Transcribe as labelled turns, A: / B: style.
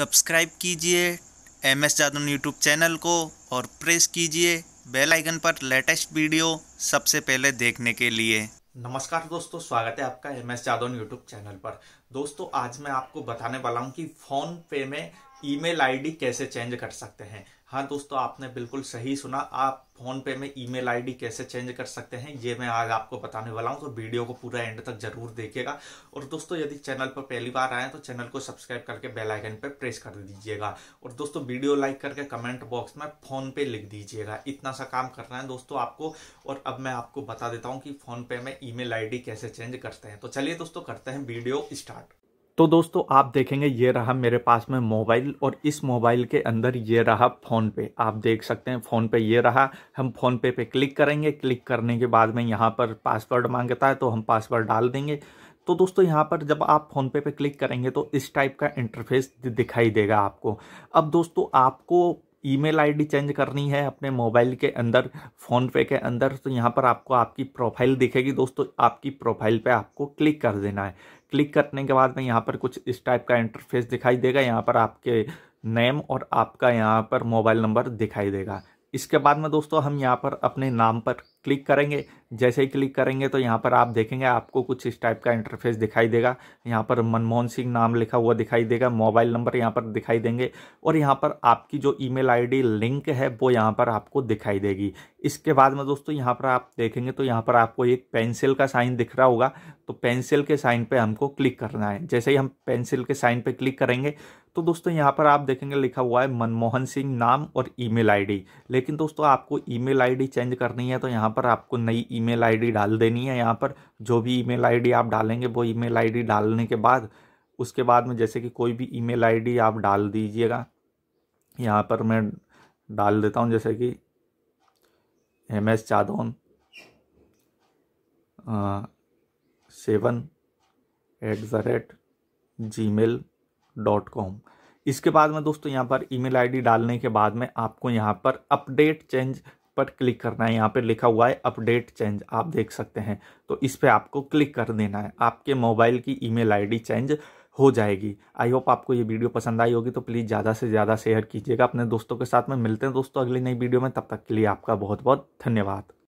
A: subscribe कीजिए M S Jadaun YouTube channel को और प्रेस कीजिए बेल आइकन पर लेटेस्ट वीडियो सबसे पहले देखने के लिए नमस्कार दोस्तों स्वागत है आपका M S Jadaun YouTube channel पर दोस्तों आज मैं आपको बताने वाला हूँ कि फ़ोन पे में ईमेल आईडी कैसे चेंज कर सकते हैं हाँ दोस्तों आपने बिल्कुल सही सुना आप फोन पे में ईमेल आईडी कैसे चेंज कर सकते हैं ये मैं आज आपको बताने वाला हूँ तो वीडियो को पूरा एंड तक जरूर देखिएगा और दोस्तों यदि चैनल पर पहली बार आए तो चैनल को सब्सक्राइब करके बेल आइकन पर प्रेस कर दीजिएगा और दोस्तों वीडियो लाइक करके कमेंट बॉक्स में फोन पे लिख दीजिएगा इतना सा काम करना है दोस्तों आपको और अब मैं आपको बता देता हूँ कि फोन पे में ई मेल कैसे चेंज करते हैं तो चलिए दोस्तों करते हैं वीडियो स्टार्ट तो दोस्तों आप देखेंगे ये रहा मेरे पास में मोबाइल और इस मोबाइल के अंदर ये रहा फोन पे आप देख सकते हैं फोन पे ये रहा हम फोन पे पे क्लिक करेंगे क्लिक करने के बाद में यहाँ पर पासवर्ड मांगता है तो हम पासवर्ड डाल देंगे तो दोस्तों यहाँ पर जब आप फोन पे पे क्लिक करेंगे तो इस टाइप का इंटरफेस दिखाई देगा आपको अब दोस्तों आपको ईमेल आईडी चेंज करनी है अपने मोबाइल के अंदर फ़ोन पे के अंदर तो यहाँ पर आपको आपकी प्रोफाइल दिखेगी दोस्तों आपकी प्रोफाइल पे आपको क्लिक कर देना है क्लिक करने के बाद में यहाँ पर कुछ इस टाइप का इंटरफेस दिखाई देगा यहाँ पर आपके नेम और आपका यहाँ पर मोबाइल नंबर दिखाई देगा इसके बाद में दोस्तों हम यहाँ पर अपने नाम पर क्लिक करेंगे जैसे ही क्लिक करेंगे तो यहाँ पर आप देखेंगे आपको कुछ इस टाइप का इंटरफेस दिखाई देगा यहाँ पर मनमोहन सिंह नाम लिखा हुआ दिखाई देगा मोबाइल नंबर यहाँ पर दिखाई देंगे और यहाँ पर आपकी जो ईमेल आईडी लिंक है वो यहाँ पर आपको दिखाई देगी इसके बाद में दोस्तों यहाँ पर आप देखेंगे तो यहाँ पर आपको एक पेंसिल का साइन दिख रहा होगा तो पेंसिल के साइन पर हमको क्लिक करना है जैसे ही हम पेंसिल के साइन पर क्लिक करेंगे तो दोस्तों यहाँ पर आप देखेंगे लिखा हुआ है मनमोहन सिंह नाम और ई आईडी लेकिन दोस्तों आपको ई मेल चेंज करनी है तो यहाँ यहाँ पर आपको नई ईमेल आईडी डाल देनी है यहाँ पर जो भी ईमेल आईडी आप डालेंगे वो ईमेल आईडी डालने के बाद उसके बाद में जैसे कि कोई भी ईमेल आईडी आप डाल दीजिएगा यहाँ पर मैं डाल देता हूँ जैसे कि M S Jadaun seven at the rate Gmail dot com इसके बाद में दोस्तों यहाँ पर ईमेल आईडी डालने के बाद में आपको यहाँ पर अपडेट चेंज पर क्लिक करना है यहाँ पे लिखा हुआ है अपडेट चेंज आप देख सकते हैं तो इस पर आपको क्लिक कर देना है आपके मोबाइल की ईमेल आईडी चेंज हो जाएगी आई होप आपको ये वीडियो पसंद आई होगी तो प्लीज़ ज़्यादा से ज़्यादा शेयर कीजिएगा अपने दोस्तों के साथ में मिलते हैं दोस्तों अगली नई वीडियो में तब तक के लिए आपका बहुत बहुत धन्यवाद